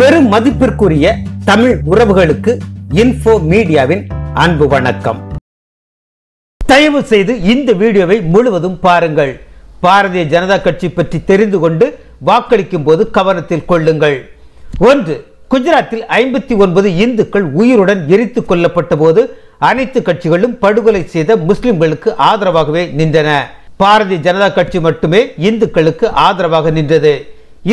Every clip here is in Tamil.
பெரும் மதிப்பிற்குரிய தமிழ் உறவுகளுக்கு இன்ஃபோ மீடியாவின் அன்பு வணக்கம் தயவு செய்து இந்த வீடியோவை முழுவதும் பாருங்கள் பாரதிய ஜனதா கட்சி பற்றி தெரிந்து கொண்டு வாக்களிக்கும் போது கவனத்தில் கொள்ளுங்கள் ஒன்று குஜராத்தில் ஐம்பத்தி ஒன்பது இந்துக்கள் உயிருடன் எரித்து கொல்லப்பட்ட போது அனைத்து கட்சிகளும் படுகொலை செய்த முஸ்லிம்களுக்கு ஆதரவாகவே நின்றன பாரதிய ஜனதா கட்சி மட்டுமே இந்துக்களுக்கு ஆதரவாக நின்றது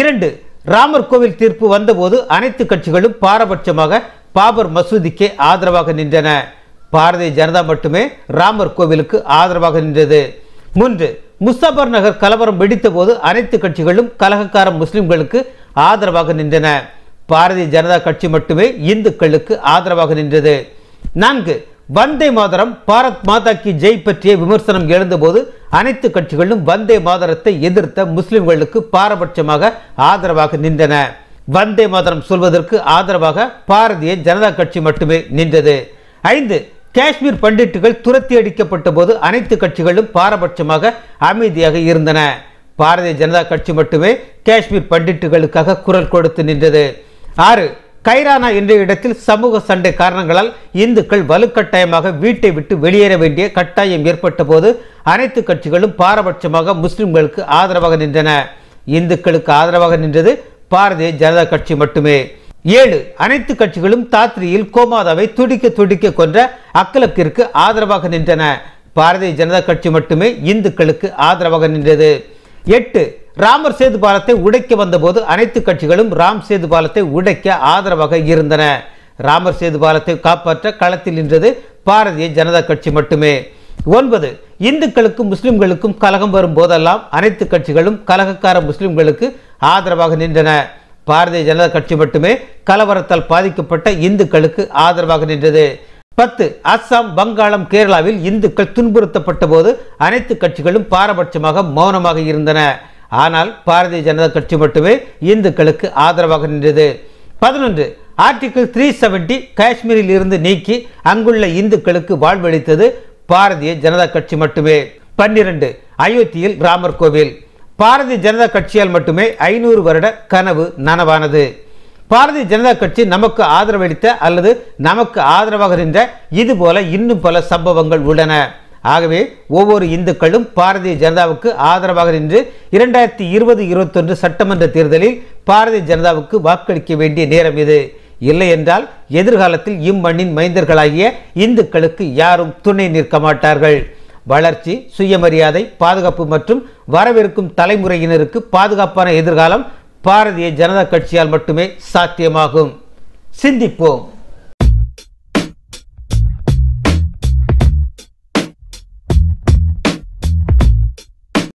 இரண்டு ராமர் கோவில் தீர்ப்பு வந்தபோது அனைத்து கட்சிகளும் பாரபட்சமாக பாபர் மசூதிக்கே ஆதரவாக நின்றன பாரதிய ஜனதா மட்டுமே ராமர் கோவிலுக்கு ஆதரவாக நின்றது மூன்று முஸ்தபர் நகர் கலவரம் வெடித்தபோது அனைத்து கட்சிகளும் கலகக்கார முஸ்லிம்களுக்கு ஆதரவாக நின்றன பாரதிய ஜனதா கட்சி மட்டுமே இந்துக்களுக்கு ஆதரவாக நின்றது நான்கு வந்தே மாதரம் பாரத் மாதா கி ஜெய் பற்றிய விமர்சனம் எழுந்தபோது அனைத்து கட்சிகளும் வந்தே மாதரத்தை எதிர்த்த முஸ்லிம்களுக்கு பாரபட்சமாக ஆதரவாக நின்றன வந்தே மாதரம் சொல்வதற்கு ஆதரவாக பாரதிய ஜனதா கட்சி மட்டுமே நின்றது ஐந்து காஷ்மீர் பண்டிட்டுகள் துரத்தி அடிக்கப்பட்ட போது அனைத்து கட்சிகளும் பாரபட்சமாக அமைதியாக இருந்தன பாரதிய ஜனதா கட்சி மட்டுமே காஷ்மீர் பண்டிட்டுகளுக்காக குரல் கொடுத்து நின்றது ஆறு கைரானா என்ற இடத்தில் சமூக சண்டை காரணங்களால் இந்துக்கள் வலுக்கட்டாயமாக வீட்டை விட்டு வெளியேற வேண்டிய கட்டாயம் ஏற்பட்ட போது அனைத்து கட்சிகளும் பாரபட்சமாக முஸ்லிம்களுக்கு ஆதரவாக நின்றன இந்துக்களுக்கு ஆதரவாக நின்றது பாரதிய ஜனதா கட்சி மட்டுமே ஏழு அனைத்து கட்சிகளும் தாத்ரியில் கோமாதாவை துடிக்க துடிக்க கொன்ற அக்கலக்கிற்கு ஆதரவாக நின்றன பாரதிய ஜனதா கட்சி மட்டுமே இந்துக்களுக்கு ஆதரவாக நின்றது எட்டு ராமர் சேது பாலத்தை உடைக்க வந்தபோது அனைத்து கட்சிகளும் ராம் சேது பாலத்தை உடைக்க ஆதரவாக இருந்தன ராமர் சேது பாலத்தை காப்பாற்ற களத்தில் நின்றது பாரதிய ஜனதா கட்சி மட்டுமே ஒன்பது இந்துக்களுக்கும் முஸ்லிம்களுக்கும் கலகம் வரும் போதெல்லாம் அனைத்து கட்சிகளும் கலகக்கார முஸ்லிம்களுக்கு ஆதரவாக நின்றன பாரதிய ஜனதா கட்சி மட்டுமே கலவரத்தால் பாதிக்கப்பட்ட இந்துக்களுக்கு ஆதரவாக நின்றது பத்து அஸ்ஸாம் வங்காளம் கேரளாவில் இந்துக்கள் துன்புறுத்தப்பட்ட போது அனைத்து கட்சிகளும் பாரபட்சமாக மௌனமாக இருந்தன ஆனால் பாரதிய ஜனதா கட்சி மட்டுமே இந்துக்களுக்கு ஆதரவாக நின்றது பதினொன்று ஆர்டிகிள் த்ரீ செவன்டி காஷ்மீரில் இருந்து நீக்கி அங்குள்ள இந்துக்களுக்கு வாழ்வளித்தது பாரதிய ஜனதா கட்சி மட்டுமே பன்னிரண்டு அயோத்தியில் ராமர் கோவில் பாரதிய ஜனதா கட்சியால் மட்டுமே ஐநூறு வருட கனவு நனவானது பாரதிய ஜனதா கட்சி நமக்கு ஆதரவளித்த அல்லது நமக்கு ஆதரவாக இருந்த இதுபோல இன்னும் பல சம்பவங்கள் உள்ளன ஆகவே ஒவ்வொரு இந்துக்களும் பாரதிய ஜனதாவுக்கு ஆதரவாக நின்று இரண்டாயிரத்தி இருபது இருபத்தொன்று சட்டமன்ற தேர்தலில் பாரதிய ஜனதாவுக்கு வாக்களிக்க வேண்டிய நேரம் இது இல்லை என்றால் எதிர்காலத்தில் இம்மண்ணின் மைந்தர்களாகிய இந்துக்களுக்கு யாரும் துணை நிற்க மாட்டார்கள் வளர்ச்சி சுயமரியாதை பாதுகாப்பு மற்றும் வரவிருக்கும் தலைமுறையினருக்கு பாதுகாப்பான எதிர்காலம் பாரதிய ஜனதா கட்சியால் மட்டுமே சாத்தியமாகும் சிந்திப்போம்